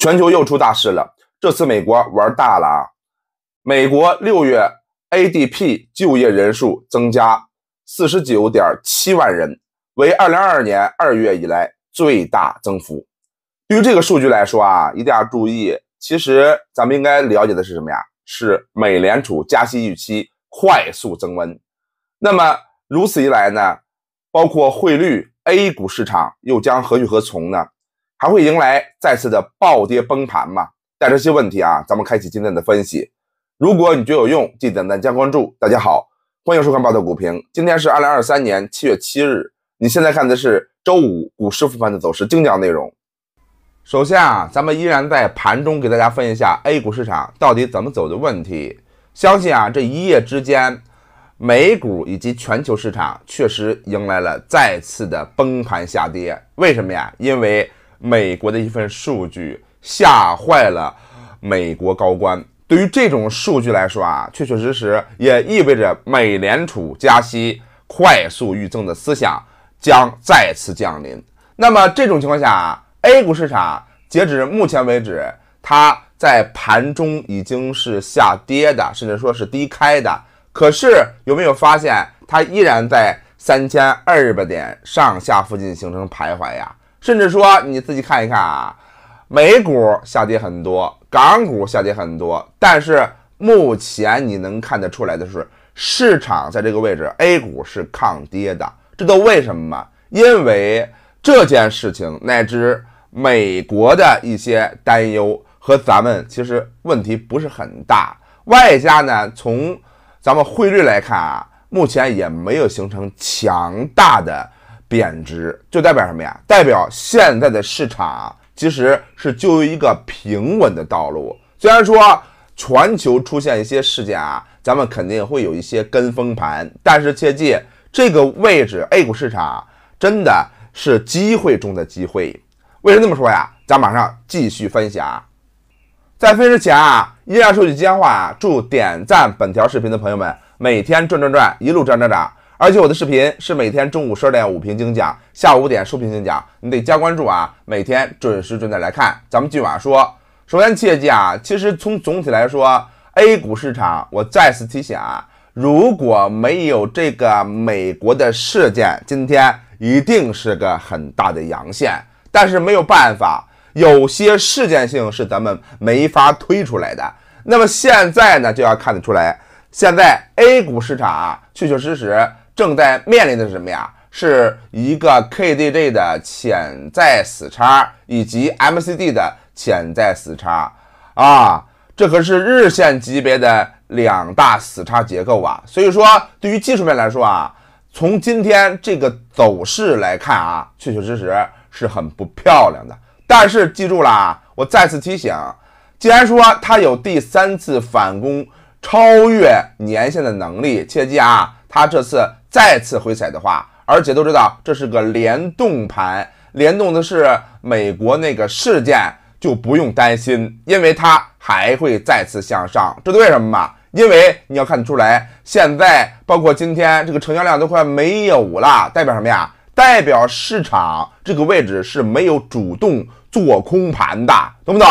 全球又出大事了，这次美国玩大了啊！美国六月 ADP 就业人数增加四十九点七万人，为二零二二年二月以来最大增幅。对于这个数据来说啊，一定要注意。其实咱们应该了解的是什么呀？是美联储加息预期快速增温。那么如此一来呢，包括汇率、A 股市场又将何去何从呢？还会迎来再次的暴跌崩盘吗？带着这些问题啊，咱们开启今天的分析。如果你觉得有用，记得点赞加关注。大家好，欢迎收看《报道股评》。今天是二零二三年七月七日，你现在看的是周五股市复盘的走势精讲内容。首先啊，咱们依然在盘中给大家分析一下 A 股市场到底怎么走的问题。相信啊，这一夜之间，美股以及全球市场确实迎来了再次的崩盘下跌。为什么呀？因为。美国的一份数据吓坏了美国高官。对于这种数据来说啊，确确实实也意味着美联储加息、快速预增的思想将再次降临。那么这种情况下啊，A 股市场截止目前为止，它在盘中已经是下跌的，甚至说是低开的。可是有没有发现，它依然在三千二百点上下附近形成徘徊呀？甚至说你自己看一看啊，美股下跌很多，港股下跌很多，但是目前你能看得出来的是，市场在这个位置，A 股是抗跌的。这都为什么？因为这件事情乃至美国的一些担忧和咱们其实问题不是很大，外加呢，从咱们汇率来看啊，目前也没有形成强大的。贬值就代表什么呀？代表现在的市场其实是就一个平稳的道路。虽然说全球出现一些事件啊，咱们肯定会有一些跟风盘，但是切记这个位置 A 股市场真的是机会中的机会。为什么这么说呀？咱马上继续分享。在分之前啊，依然说句吉祥话啊，祝点赞本条视频的朋友们每天赚赚赚，一路涨涨涨。而且我的视频是每天中午十二点五评精讲，下午五点收评精讲，你得加关注啊，每天准时准点来看。咱们今晚说，首先切记啊，其实从总体来说，A 股市场，我再次提醒啊，如果没有这个美国的事件，今天一定是个很大的阳线。但是没有办法，有些事件性是咱们没法推出来的。那么现在呢，就要看得出来，现在 A 股市场啊，确确实实。正在面临的是什么呀？是一个 K D J 的潜在死叉，以及 M C D 的潜在死叉啊！这可是日线级别的两大死叉结构啊！所以说，对于技术面来说啊，从今天这个走势来看啊，确确实实是很不漂亮的。但是记住啦，我再次提醒，既然说它有第三次反攻超越年线的能力，切记啊！它这次再次回踩的话，而且都知道这是个联动盘，联动的是美国那个事件，就不用担心，因为它还会再次向上。这都为什么嘛？因为你要看得出来，现在包括今天这个成交量都快没有了，代表什么呀？代表市场这个位置是没有主动做空盘的，懂不懂？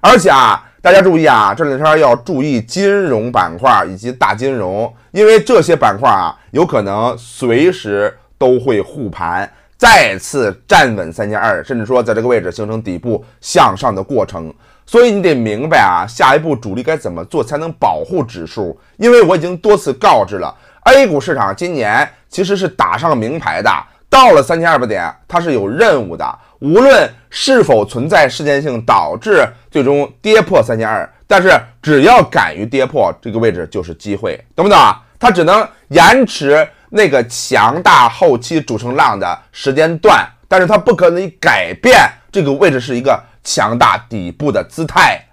而且啊。大家注意啊，这两天要注意金融板块以及大金融，因为这些板块啊，有可能随时都会护盘，再次站稳三千二，甚至说在这个位置形成底部向上的过程。所以你得明白啊，下一步主力该怎么做才能保护指数？因为我已经多次告知了，A 股市场今年其实是打上名牌的。到了三千二百点，它是有任务的，无论是否存在事件性导致最终跌破三千二，但是只要敢于跌破这个位置，就是机会，懂不懂啊？它只能延迟那个强大后期主升浪的时间段，但是它不可能改变这个位置是一个强大底部的姿态。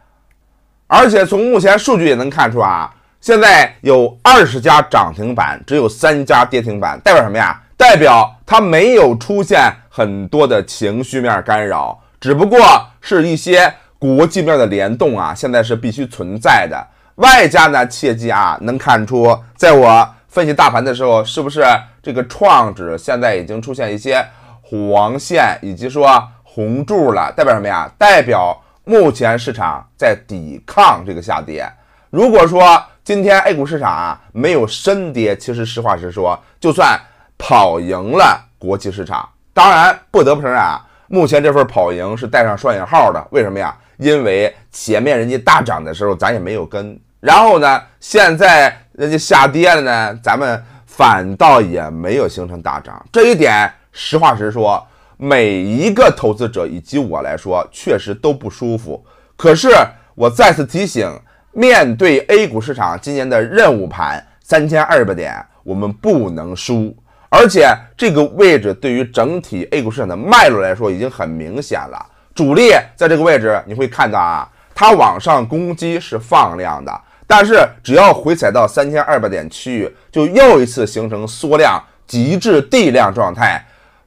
而且从目前数据也能看出啊，现在有二十家涨停板，只有三家跌停板，代表什么呀？代表。它没有出现很多的情绪面干扰，只不过是一些国际面的联动啊，现在是必须存在的。外加呢，切记啊，能看出在我分析大盘的时候，是不是这个创指现在已经出现一些黄线以及说红柱了？代表什么呀？代表目前市场在抵抗这个下跌。如果说今天 A 股市场啊没有深跌，其实实话实说，就算。跑赢了国际市场，当然不得不承认啊，目前这份跑赢是带上双引号的。为什么呀？因为前面人家大涨的时候，咱也没有跟；然后呢，现在人家下跌了呢，咱们反倒也没有形成大涨。这一点，实话实说，每一个投资者以及我来说，确实都不舒服。可是我再次提醒，面对 A 股市场今年的任务盘三千二百点，我们不能输。而且这个位置对于整体 A 股市场的脉络来说已经很明显了。主力在这个位置，你会看到啊，它往上攻击是放量的，但是只要回踩到三千二百点区域，就又一次形成缩量极致地量状态。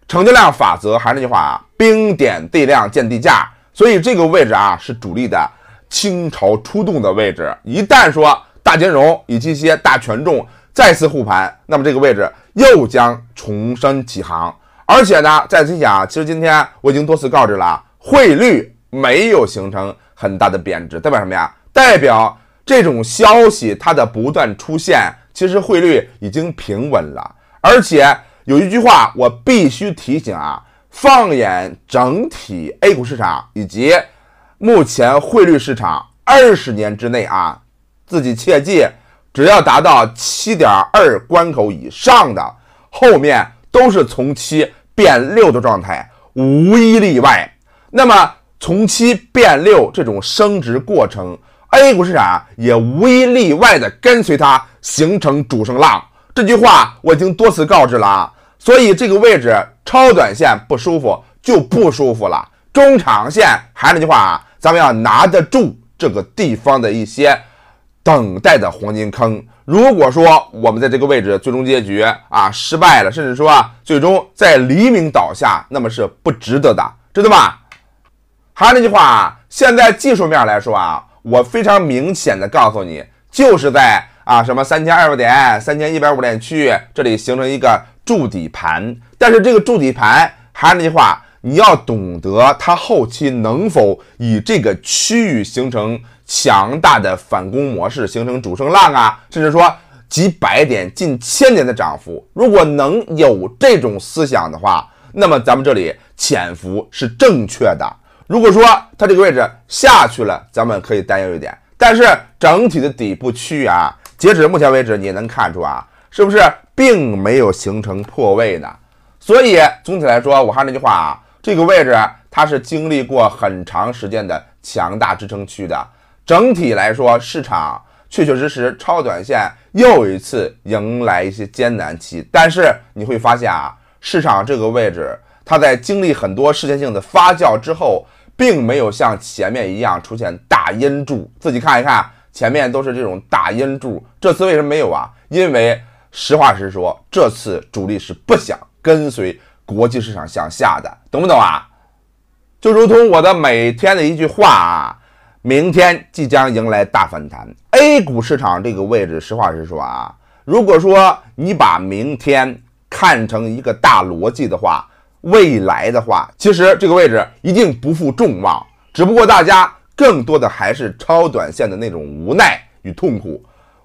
成交量法则还是那句话啊：冰点地量见地价。所以这个位置啊，是主力的倾巢出动的位置。一旦说大金融以及一些大权重再次护盘，那么这个位置。又将重申起航，而且呢，在此讲啊，其实今天我已经多次告知了，汇率没有形成很大的贬值，代表什么呀？代表这种消息它的不断出现，其实汇率已经平稳了。而且有一句话我必须提醒啊，放眼整体 A 股市场以及目前汇率市场，二十年之内啊，自己切记。只要达到七点二关口以上的，后面都是从七变六的状态，无一例外。那么从七变六这种升值过程，A 股市场也无一例外的跟随它形成主升浪。这句话我已经多次告知了啊，所以这个位置超短线不舒服就不舒服了，中长线还是那句话啊，咱们要拿得住这个地方的一些。等待的黄金坑，如果说我们在这个位置最终结局啊失败了，甚至说啊最终在黎明倒下，那么是不值得的，知道吗？还是那句话啊，现在技术面来说啊，我非常明显的告诉你，就是在啊什么三千二百点、三千一百五点区域这里形成一个筑底盘，但是这个筑底盘还是那句话，你要懂得它后期能否以这个区域形成。强大的反攻模式形成主升浪啊，甚至说几百点、近千点的涨幅，如果能有这种思想的话，那么咱们这里潜伏是正确的。如果说它这个位置下去了，咱们可以担忧一点，但是整体的底部区域啊，截止目前为止，你能看出啊，是不是并没有形成破位呢？所以总体来说，我还是那句话啊，这个位置它是经历过很长时间的强大支撑区的。整体来说，市场确确实实超短线又一次迎来一些艰难期。但是你会发现啊，市场这个位置，它在经历很多事件性的发酵之后，并没有像前面一样出现大阴柱。自己看一看，前面都是这种大阴柱，这次为什么没有啊？因为实话实说，这次主力是不想跟随国际市场向下的，懂不懂啊？就如同我的每天的一句话啊。明天即将迎来大反弹，A 股市场这个位置，实话实说啊。如果说你把明天看成一个大逻辑的话，未来的话，其实这个位置一定不负众望。只不过大家更多的还是超短线的那种无奈与痛苦。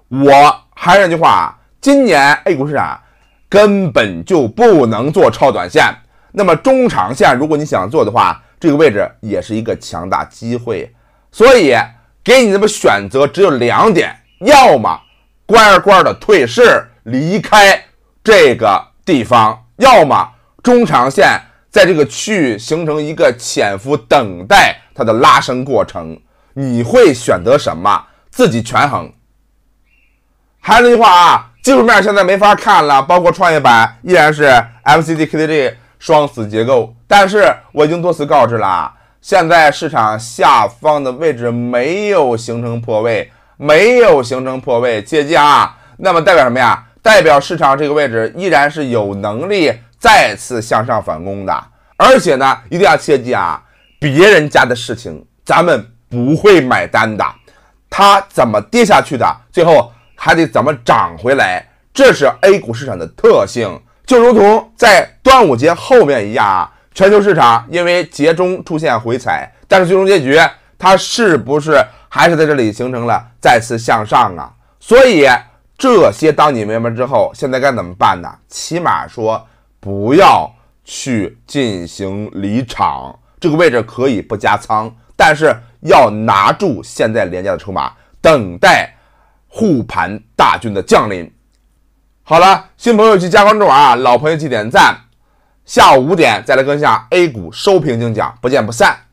我还是那句话，啊，今年 A 股市场根本就不能做超短线。那么中长线，如果你想做的话，这个位置也是一个强大机会。所以给你这么选择只有两点：要么乖乖的退市离开这个地方，要么中长线在这个区域形成一个潜伏等待它的拉升过程。你会选择什么？自己权衡。还是那句话啊，技术面现在没法看了，包括创业板依然是 M C D K d j 双死结构，但是我已经多次告知了。现在市场下方的位置没有形成破位，没有形成破位，切记啊！那么代表什么呀？代表市场这个位置依然是有能力再次向上反攻的。而且呢，一定要切记啊，别人家的事情咱们不会买单的。它怎么跌下去的，最后还得怎么涨回来，这是 A 股市场的特性，就如同在端午节后面一样。啊。全球市场因为节中出现回踩，但是最终结局它是不是还是在这里形成了再次向上啊？所以这些当你明白之后，现在该怎么办呢？起码说不要去进行离场，这个位置可以不加仓，但是要拿住现在廉价的筹码，等待护盘大军的降临。好了，新朋友去加关注啊，老朋友去点赞。下午五点，再来跟一下 A 股收评精讲，不见不散。